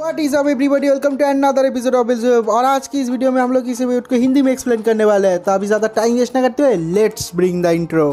what is up everybody welcome to another episode of और आज की इस वीडियो में हम लोग इस को हिंदी में एक्सप्लेन करने वाले हैं तो अभी ज़्यादा टाइम वेस्ट ना करते हुए लेट्स ब्रिंग द इंट्रो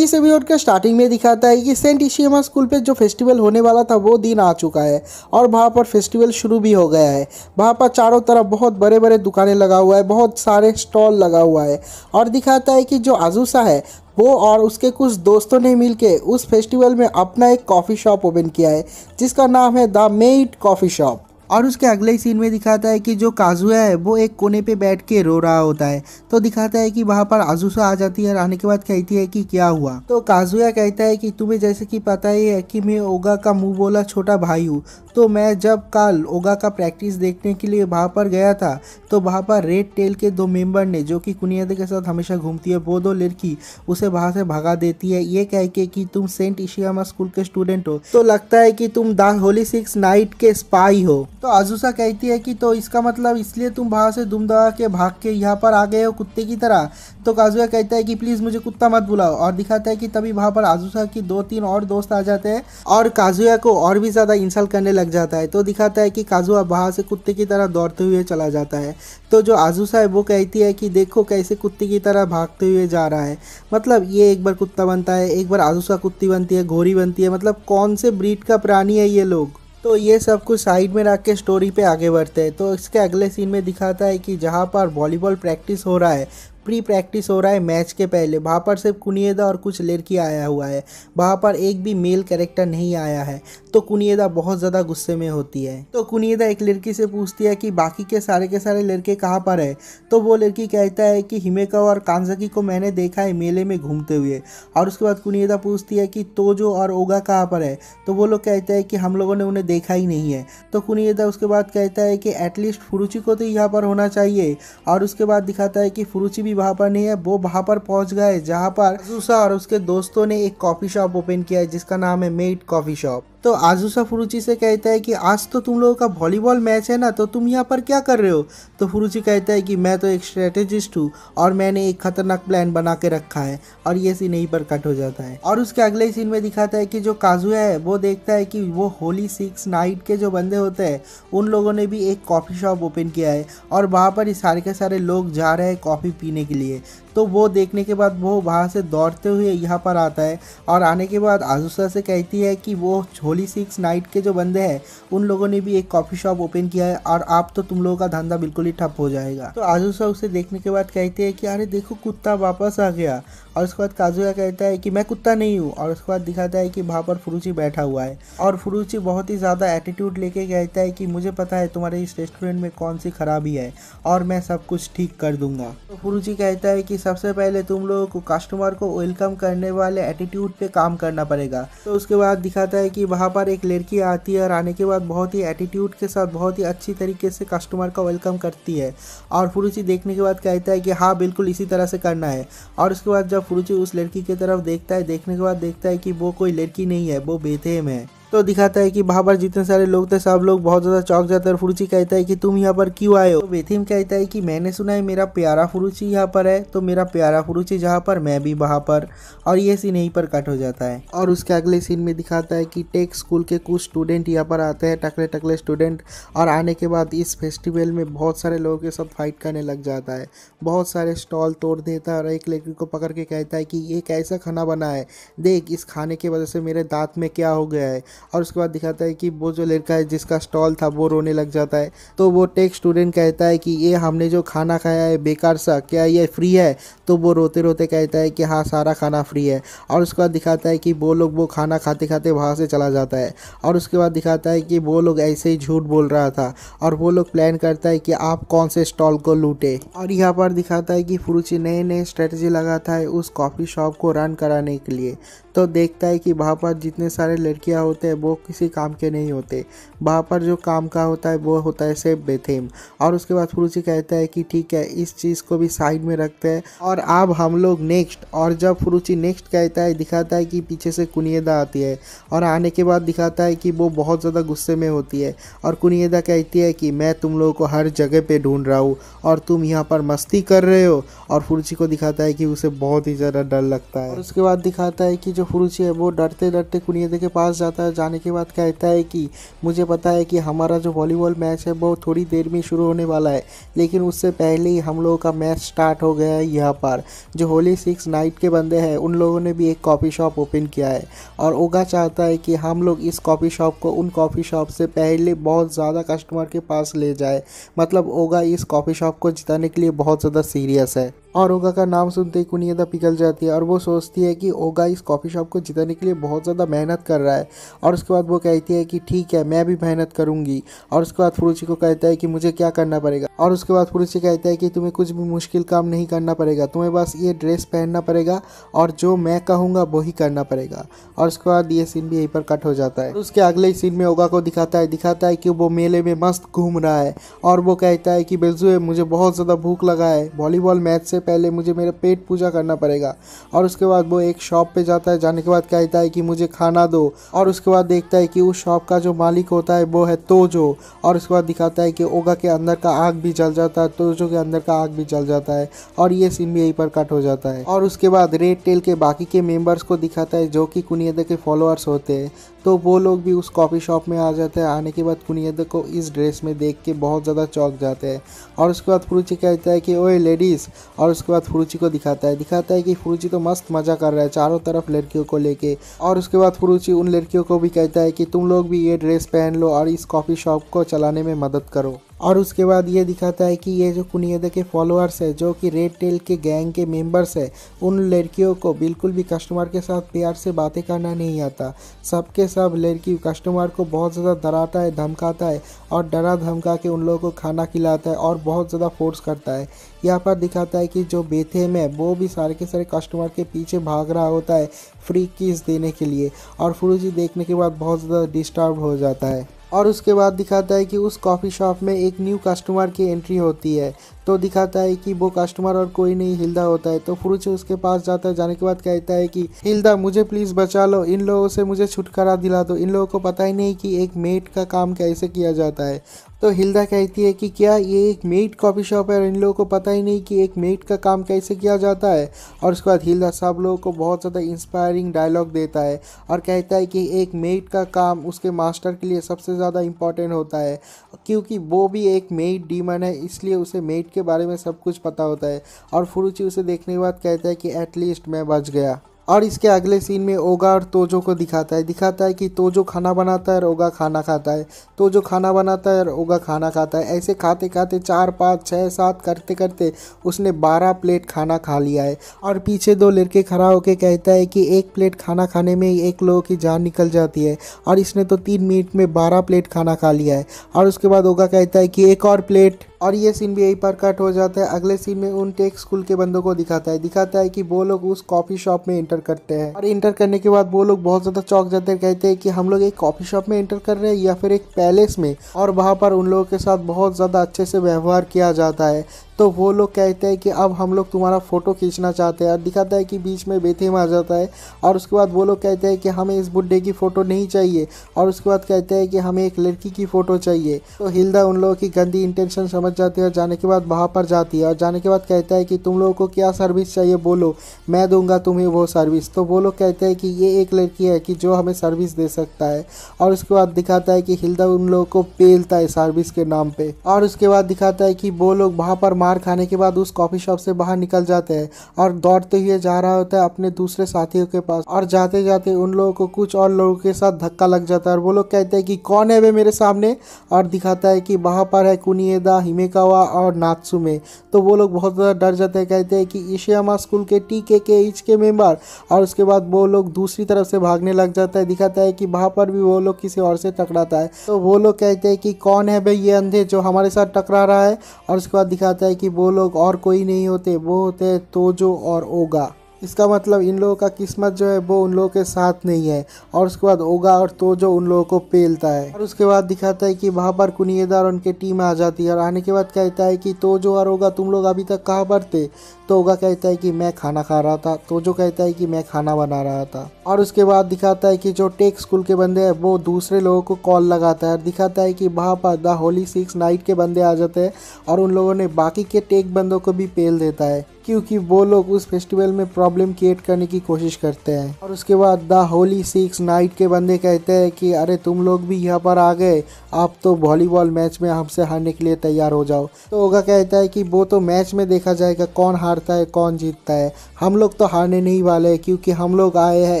इस एपिसोड के स्टार्टिंग में दिखाता है कि सेंट इशियमा स्कूल पे जो फेस्टिवल होने वाला था वो दिन आ चुका है और वहाँ पर फेस्टिवल शुरू भी हो गया है वहाँ पर चारों तरफ बहुत बड़े बड़े दुकानें लगा हुआ है बहुत सारे स्टॉल लगा हुआ है और दिखाता है कि जो आजूसा है वो और उसके कुछ दोस्तों ने के उस फेस्टिवल में अपना एक कॉफ़ी शॉप ओपन किया है जिसका नाम है द मेड कॉफ़ी शॉप और उसके अगले सीन में दिखाता है कि जो काजुआ है वो एक कोने पे बैठ के रो रहा होता है तो दिखाता है कि वहाँ पर आजूसा आ जाती है आने के बाद कहती है कि क्या हुआ तो काजुआ कहता है कि तुम्हें जैसे कि पता ही है कि मैं ओगा का मुँह बोला छोटा भाई हूँ तो मैं जब कल ओगा का प्रैक्टिस देखने के लिए वहाँ पर गया था तो वहाँ पर रेड टेल के दो मेंबर ने जो कि कुनियादे के साथ हमेशा घूमती है वो दो लड़की उसे वहाँ से भगा देती है ये कह के कि तुम सेंट इशियामा स्कूल के स्टूडेंट हो तो लगता है कि तुम द होली सिक्स नाइट के स्पाई हो तो आजूसा कहती है कि तो इसका मतलब इसलिए तुम वहाँ से दुम दबा के भाग के यहाँ पर आ गए हो कुत्ते की तरह तो काजुआ कहता है कि प्लीज़ मुझे कुत्ता मत बुलाओ और दिखाता है कि तभी वहाँ पर आजूसा की दो तीन और दोस्त आ जाते हैं और काजुआ को और भी ज़्यादा इंसल्ट करने लग जाता है तो दिखाता है कि काजुआ वहाँ से कुत्ते की तरह दौड़ते हुए चला जाता है तो जो आजूसा है वो कहती है कि देखो कैसे कुत्ते की तरह भागते हुए जा रहा है मतलब ये एक बार कुत्ता बनता है एक बार आजूसा कुत्ती बनती है घोरी बनती है मतलब कौन से ब्रीड का प्राणी है ये लोग तो ये सब कुछ साइड में रख के स्टोरी पे आगे बढ़ते हैं तो इसके अगले सीन में दिखाता है कि जहाँ पर वॉलीबॉल प्रैक्टिस हो रहा है प्री प्रैक्टिस हो रहा है मैच के पहले वहाँ पर सिर्फ कुनियदा और कुछ लड़की आया हुआ है वहाँ पर एक भी मेल कैरेक्टर नहीं आया है तो कुनियदा बहुत ज़्यादा गुस्से में होती है तो कुनियदा एक लड़की से पूछती है कि बाकी के सारे के सारे लड़के कहाँ पर है तो वो लड़की कहता है कि हिमेका और कांजकी को मैंने देखा है मेले में घूमते हुए और उसके बाद कुनियदा पूछती है कि तोजो और ओगा कहाँ पर है तो वो लोग कहते हैं कि हम लोगों ने उन्हें देखा ही नहीं है तो कुनियदा उसके बाद कहता है कि एटलीस्ट फुरुची को तो यहाँ पर होना चाहिए और उसके बाद दिखाता है कि फुरुची भी भी वहाँ पर नहीं है वो वहाँ पर पहुँच गए जहाँ पर जूसा और उसके दोस्तों ने एक कॉफ़ी शॉप ओपन किया है जिसका नाम है मेड कॉफ़ी शॉप तो आज़ूसा फुरुची से कहता है कि आज तो तुम लोगों का वॉलीबॉल मैच है ना तो तुम यहाँ पर क्या कर रहे हो तो फुरुची कहता है कि मैं तो एक स्ट्रेटेजिस्ट हूँ और मैंने एक खतरनाक प्लान बना के रखा है और ये सीन यहीं पर कट हो जाता है और उसके अगले सीन में दिखाता है कि जो काजुआ है वो देखता है कि वो होली सिक्स नाइट के जो बंदे होते हैं उन लोगों ने भी एक कॉफ़ी शॉप ओपन किया है और वहाँ पर सारे के सारे लोग जा रहे हैं कॉफ़ी पीने के लिए तो वो देखने के बाद वो वहाँ से दौड़ते हुए यहाँ पर आता है और आने के बाद आजूसा से कहती है कि वो होली सिक्स नाइट के जो बंदे हैं उन लोगों ने भी एक कॉफ़ी शॉप ओपन किया है और आप तो तुम लोगों का धंधा बिल्कुल ही ठप हो जाएगा तो आजूसा उसे देखने के बाद कहती है कि अरे देखो कुत्ता वापस आ गया और उसके बाद काजुया कहता है कि मैं कुत्ता नहीं हूँ और उसके बाद दिखाता है कि वहाँ पर फ्रूची बैठा हुआ है और फ्रूची बहुत ही ज़्यादा एटीट्यूड लेके कहता है कि मुझे पता है तुम्हारे इस रेस्टोरेंट में कौन सी खराबी है और मैं सब कुछ ठीक कर दूंगा तो फ्रूची कहता है कि सबसे पहले तुम लोगों को कस्टमर को वेलकम करने वाले एटीट्यूड पे काम करना पड़ेगा तो उसके बाद दिखाता है कि वहाँ पर एक लड़की आती है और आने के बाद बहुत ही एटीट्यूड के साथ बहुत ही अच्छी तरीके से कस्टमर का वेलकम करती है और फुरुची देखने के बाद कहता है कि हाँ बिल्कुल इसी तरह से करना है और उसके बाद जब फुरुची उस लड़की की तरफ देखता है देखने के बाद देखता है कि वो कोई लड़की नहीं है वो बेथेम है तो दिखाता है कि वहाँ पर जितने सारे लोग थे सब लोग बहुत ज़्यादा चौक जाते हैं फुरुची कहता है कि तुम यहाँ पर क्यों आए हो तो बेथिम कहता है कि मैंने सुना है मेरा प्यारा फुरुची यहाँ पर है तो मेरा प्यारा फुरुची जहाँ पर मैं भी वहाँ पर और ये सीन यहीं पर कट हो जाता है और उसके अगले सीन में दिखाता है कि टेक स्कूल के कुछ स्टूडेंट यहाँ पर आते हैं टकले टकले स्टूडेंट और आने के बाद इस फेस्टिवल में बहुत सारे लोगों के सब फाइट करने लग जाता है बहुत सारे स्टॉल तोड़ देता है और एक लड़की को पकड़ के कहता है कि ये कैसा खाना बना है देख इस खाने की वजह से मेरे दांत में क्या हो गया है और उसके बाद दिखाता है कि वो जो लड़का है जिसका स्टॉल था वो रोने लग जाता है तो वो टेक स्टूडेंट कहता है कि ये हमने जो खाना खाया है बेकार सा क्या ये फ्री है तो वो रोते रोते कहता है कि हाँ सारा खाना फ्री है और उसके बाद दिखाता है कि वो लोग वो खाना खाते खाते वहाँ से चला जाता है और उसके बाद दिखाता है कि वो लोग ऐसे ही झूठ बोल रहा था और वो लोग प्लान करता है कि आप कौन से स्टॉल को लूटे और यहाँ पर दिखाता है कि फ्रूची नए नए स्ट्रेटजी लगाता है उस कॉफ़ी शॉप को रन कराने के लिए तो देखता है कि वहाँ पर जितने सारे लड़कियाँ होते हैं वो किसी काम के नहीं होते वहाँ पर जो काम का होता है वो होता है सेफ बेथेम और उसके बाद फुरुचि कहता है कि ठीक है इस चीज़ को भी साइड में रखते हैं और अब हम लोग नेक्स्ट और जब फुरुचि नेक्स्ट कहता है दिखाता है कि पीछे से कुनियदा आती है और आने के बाद दिखाता है कि वो बहुत ज़्यादा गुस्से में होती है और कुनियदा कहती है कि मैं तुम लोगों को हर जगह पर ढूंढ रहा हूँ और तुम यहाँ पर मस्ती कर रहे हो और फुरुची को दिखाता है कि उसे बहुत ही ज़्यादा डर लगता है और उसके बाद दिखाता है कि जो जो पुरुष है वो डरते डरते कुनियदे के पास जाता है जाने के बाद कहता है कि मुझे पता है कि हमारा जो वॉलीबॉल मैच है वो थोड़ी देर में शुरू होने वाला है लेकिन उससे पहले ही हम लोगों का मैच स्टार्ट हो गया है यहाँ पर जो होली सिक्स नाइट के बंदे हैं उन लोगों ने भी एक कॉफ़ी शॉप ओपन किया है और ओगा चाहता है कि हम लोग इस कॉफ़ी शॉप को उन कॉफ़ी शॉप से पहले बहुत ज़्यादा कस्टमर के पास ले जाए मतलब ओगा इस कॉफ़ी शॉप को जिताने के लिए बहुत ज़्यादा सीरियस है और ओगा का नाम सुनते ही कुनियदा पिघल जाती है और वो सोचती है कि ओगा इस कॉफ़ी शॉप को जिताने के लिए बहुत ज़्यादा मेहनत कर रहा है और उसके बाद वो कहती है कि ठीक है मैं भी मेहनत करूँगी और उसके बाद फुरुची को कहता है कि मुझे क्या करना पड़ेगा और उसके बाद फुरुची कहता है कि तुम्हें कुछ भी मुश्किल काम नहीं करना पड़ेगा तुम्हें बस ये ड्रेस पहनना पड़ेगा और जो मैं कहूँगा वही करना पड़ेगा और उसके बाद ये सीन भी यहीं पर कट हो जाता है उसके अगले सीन में ओगा को दिखाता है दिखाता है कि वो मेले में मस्त घूम रहा है और वो कहता है कि बेजुए मुझे बहुत ज़्यादा भूख लगा है वॉलीबॉल मैच से पहले मुझे मेरा पेट पूजा करना पड़ेगा और उसके बाद वो एक शॉप पे जाता है जाने के बाद कहता है कि मुझे खाना दो और उसके बाद देखता है कि उस शॉप का जो मालिक होता है वो है तोजो और उसके बाद दिखाता है कि ओगा के अंदर का आग भी जल जाता है तोजो के अंदर का आग भी जल जाता है और ये सीन भी यहीं पर कट हो जाता है और उसके बाद रेड टेल के बाकी के मेम्बर्स को दिखाता है जो कि कुनियदा के फॉलोअर्स होते हैं तो वो लोग भी उस कॉफ़ी शॉप में आ जाते हैं आने के बाद कुनियदा को इस ड्रेस में देख के बहुत ज़्यादा चौंक जाते हैं और उसके बाद फुरुची कहता है कि ओए लेडीज़ और उसके बाद फ्रूची को दिखाता है दिखाता है कि फुरुची तो मस्त मज़ा कर रहा है चारों तरफ लड़की लड़कियों को लेके और उसके बाद फुरुची उन लड़कियों को भी कहता है कि तुम लोग भी ये ड्रेस पहन लो और इस कॉफ़ी शॉप को चलाने में मदद करो और उसके बाद ये दिखाता है कि ये जो कुनियदा के फॉलोअर्स है जो कि रेड टेल के गैंग के मेंबर्स है उन लड़कियों को बिल्कुल भी कस्टमर के साथ प्यार से बातें करना नहीं आता सबके सब लड़की कस्टमर को बहुत ज़्यादा डराता है धमकाता है और डरा धमका के उन लोगों को खाना खिलाता है और बहुत ज़्यादा फोर्स करता है यहाँ पर दिखाता है कि जो बेथेम है वो भी सारे के सारे कस्टमर के पीछे भाग रहा होता है फ्री किस देने के लिए और फ्रूजी देखने के बाद बहुत ज़्यादा डिस्टर्ब हो जाता है और उसके बाद दिखाता है कि उस कॉफ़ी शॉप में एक न्यू कस्टमर की एंट्री होती है तो दिखाता है कि वो कस्टमर और कोई नहीं हिल्दा होता है तो फ्रूच उसके पास जाता है जाने के बाद कहता है कि हिल्दा मुझे प्लीज़ बचा लो इन लोगों से मुझे छुटकारा दिला दो इन लोगों को पता ही नहीं कि एक मेट का काम कैसे किया जाता है तो हिल्दा कहती है कि क्या ये एक मेड कॉफ़ी शॉप है और इन लोगों को पता ही नहीं कि एक मेट का काम कैसे किया जाता है और उसके बाद हिल्दा सब लोगों को बहुत ज़्यादा इंस्पायरिंग डायलॉग देता है और कहता है कि एक मेड का काम उसके मास्टर के लिए सबसे ज़्यादा इंपॉर्टेंट होता है क्योंकि वो भी एक मेड डीमन है इसलिए उसे मेड के बारे में सब कुछ पता होता है और फुरुची उसे देखने के बाद कहता है कि एटलीस्ट मैं बच गया और इसके अगले सीन में ओगा और तोजो को दिखाता है दिखाता है कि तोजो खाना बनाता है और ओगा खाना खाता है तोजो खाना बनाता है और ओगा खाना खाता है ऐसे खाते खाते चार पाँच छः सात करते करते उसने बारह प्लेट खाना खा लिया है और पीछे दो लड़के खड़ा होकर कहता है कि एक प्लेट खाना खाने में एक लोगों की जान निकल जाती है और इसने तो तीन मिनट में बारह प्लेट खाना खा लिया है और उसके बाद ओगा कहता है कि एक और प्लेट और ये सीन भी यहीं पर कट हो जाता है अगले सीन में उन टेक स्कूल के बंदों को दिखाता है दिखाता है कि वो लोग उस कॉफी शॉप में इंटर करते हैं और इंटर करने के बाद वो लोग बहुत ज्यादा चौक जाते हैं कहते हैं कि हम लोग एक कॉफी शॉप में इंटर कर रहे हैं या फिर एक पैलेस में और वहाँ पर उन लोगों के साथ बहुत ज्यादा अच्छे से व्यवहार किया जाता है तो वो लोग कहते हैं कि अब हम लोग तुम्हारा फ़ोटो खींचना चाहते हैं और दिखाता है कि बीच में बेथेम आ जाता है और उसके बाद वो लोग कहते हैं कि हमें इस बुढ़े की फ़ोटो नहीं चाहिए और उसके बाद कहते हैं कि हमें एक लड़की की फ़ोटो चाहिए तो हिल्दा उन लोगों की गंदी इंटेंशन समझ जाती है और जाने के बाद वहाँ पर जाती है और जाने के बाद कहता है कि तुम लोगों को क्या सर्विस चाहिए बोलो मैं दूंगा तुम्हें वो सर्विस तो वो लोग कहते हैं कि ये एक लड़की है कि जो हमें सर्विस दे सकता है और उसके बाद दिखाता है कि हिल्दा उन लोगों को पेलता है सर्विस के नाम पर और उसके बाद दिखाता है कि वो लोग वहाँ पर मार खाने के बाद उस कॉफ़ी शॉप से बाहर निकल जाते हैं और दौड़ते हुए जा रहा होता है अपने दूसरे साथियों के पास और जाते जाते उन लोगों को कुछ और लोगों के साथ धक्का लग जाता है और वो लोग कहते हैं कि कौन है वे मेरे सामने और दिखाता है कि वहाँ पर है कुनिएदा हिमेकावा और में तो वो लोग बहुत ज़्यादा डर जाते हैं कहते हैं कि ईशियामा स्कूल के टी के के एच के मेम्बर और उसके बाद वो लोग दूसरी तरफ से भागने लग जाता है दिखाता है कि वहाँ पर भी वो लोग किसी और से टकराता है तो वो लोग कहते हैं कि कौन है भाई ये अंधे जो हमारे साथ टकरा रहा है और उसके बाद दिखाता है है कि वो लोग और कोई नहीं होते वो होते हैं तोजो और ओगा इसका मतलब इन लोगों का किस्मत जो है वो उन लोगों के साथ नहीं है और उसके बाद ओगा और तोजो उन लोगों को पेलता है और उसके बाद दिखाता है कि वहाँ पर कुनियदा उनके टीम आ जाती है और आने के बाद कहता है कि तोजो और ओगा तुम लोग अभी तक कहाँ पर थे तो होगा कहता है कि मैं खाना खा रहा था तो जो कहता है कि मैं खाना बना रहा था और उसके बाद दिखाता है कि जो टेक स्कूल के बंदे हैं वो दूसरे लोगों को कॉल लगाता है और दिखाता है कि वहाँ पर द होली सिक्स नाइट के बंदे आ जाते हैं और उन लोगों ने बाकी के टेक बंदों को भी पेल देता है क्योंकि वो लोग उस फेस्टिवल में प्रॉब्लम क्रिएट करने की कोशिश करते हैं और उसके बाद द होली सिक्स नाइट के बंदे कहते हैं कि अरे तुम लोग भी यहाँ पर आ गए आप तो वॉलीबॉल मैच में हमसे हारने के लिए तैयार हो जाओ तो होगा कहता है कि वो तो मैच में देखा जाएगा कौन हार हारता है कौन जीतता है हम लोग तो हारने नहीं वाले क्योंकि हम लोग आए हैं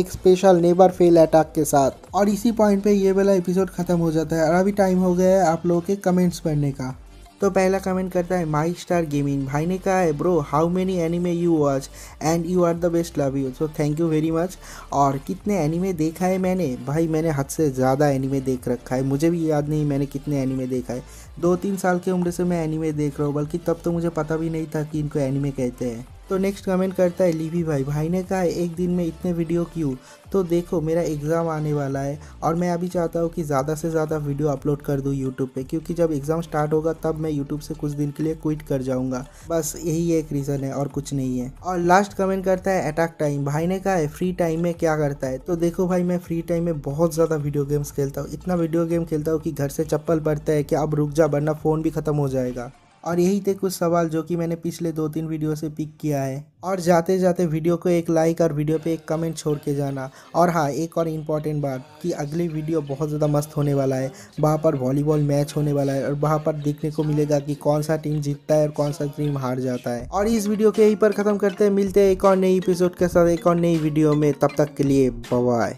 एक स्पेशल नेबर फेल अटैक के साथ और इसी पॉइंट पे ये वाला एपिसोड खत्म हो जाता है और अभी टाइम हो गया है आप लोगों के कमेंट्स पढ़ने का तो पहला कमेंट करता है माई स्टार गेमिंग भाई ने कहा है bro how many anime you watch and you are the best love you so thank you very much और कितने एनिमे देखा है मैंने भाई मैंने हद से ज़्यादा एनिमे देख रखा है मुझे भी याद नहीं मैंने कितने एनिमे देखा है दो तीन साल की उम्र से मैं एनिमे देख रहा हूँ बल्कि तब तो मुझे पता भी नहीं था कि इनको एनिमे कहते हैं तो नेक्स्ट कमेंट करता है लीवी भाई भाई ने कहा एक दिन में इतने वीडियो क्यों तो देखो मेरा एग्ज़ाम आने वाला है और मैं अभी चाहता हूँ कि ज़्यादा से ज़्यादा वीडियो अपलोड कर दूँ यूट्यूब पे क्योंकि जब एग्ज़ाम स्टार्ट होगा तब मैं यूट्यूब से कुछ दिन के लिए क्विट कर जाऊँगा बस यही एक रीज़न है और कुछ नहीं है और लास्ट कमेंट करता है अटैक टाइम भाई ने कहा है फ्री टाइम में क्या करता है तो देखो भाई मैं फ्री टाइम में बहुत ज़्यादा वीडियो गेम्स खेलता हूँ इतना वीडियो गेम खेलता हूँ कि घर से चप्पल पड़ता है कि अब रुक जा वरना फ़ोन भी ख़त्म हो जाएगा और यही थे कुछ सवाल जो कि मैंने पिछले दो तीन वीडियो से पिक किया है और जाते जाते वीडियो को एक लाइक और वीडियो पे एक कमेंट छोड़ के जाना और हाँ एक और इम्पॉर्टेंट बात कि अगली वीडियो बहुत ज़्यादा मस्त होने वाला है वहाँ पर वॉलीबॉल मैच होने वाला है और वहाँ पर देखने को मिलेगा कि कौन सा टीम जीतता है और कौन सा टीम हार जाता है और इस वीडियो को यहीं पर ख़त्म करते हैं मिलते हैं एक और नई एपिसोड के साथ एक और नई वीडियो में तब तक के लिए बवाए